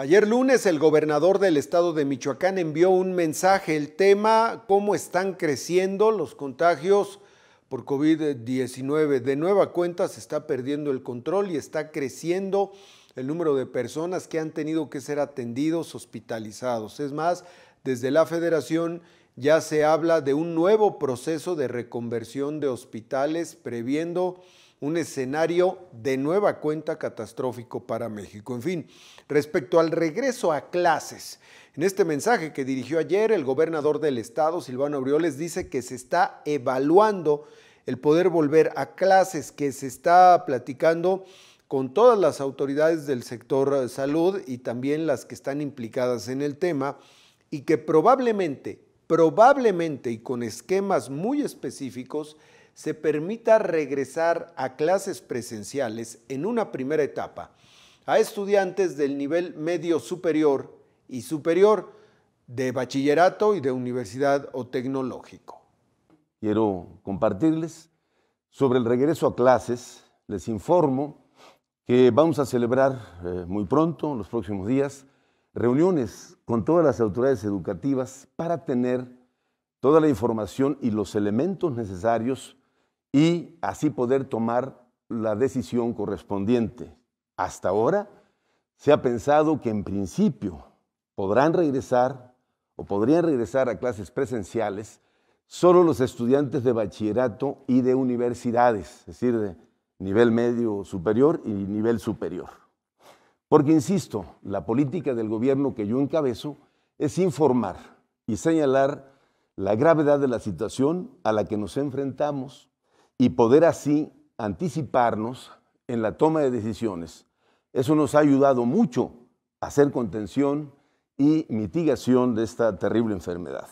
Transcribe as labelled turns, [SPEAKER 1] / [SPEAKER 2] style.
[SPEAKER 1] Ayer lunes el gobernador del estado de Michoacán envió un mensaje, el tema cómo están creciendo los contagios por COVID-19. De nueva cuenta se está perdiendo el control y está creciendo el número de personas que han tenido que ser atendidos, hospitalizados. Es más, desde la federación ya se habla de un nuevo proceso de reconversión de hospitales previendo un escenario de nueva cuenta catastrófico para México. En fin, respecto al regreso a clases, en este mensaje que dirigió ayer el gobernador del estado, Silvano Aureoles, dice que se está evaluando el poder volver a clases, que se está platicando con todas las autoridades del sector eh, salud y también las que están implicadas en el tema y que probablemente, probablemente y con esquemas muy específicos, se permita regresar a clases presenciales en una primera etapa a estudiantes del nivel medio superior y superior de bachillerato y de universidad o tecnológico.
[SPEAKER 2] Quiero compartirles sobre el regreso a clases. Les informo que vamos a celebrar eh, muy pronto, en los próximos días, reuniones con todas las autoridades educativas para tener toda la información y los elementos necesarios y así poder tomar la decisión correspondiente. Hasta ahora se ha pensado que en principio podrán regresar o podrían regresar a clases presenciales solo los estudiantes de bachillerato y de universidades, es decir, de nivel medio superior y nivel superior. Porque, insisto, la política del gobierno que yo encabezo es informar y señalar la gravedad de la situación a la que nos enfrentamos y poder así anticiparnos en la toma de decisiones. Eso nos ha ayudado mucho a hacer contención y mitigación de esta terrible enfermedad.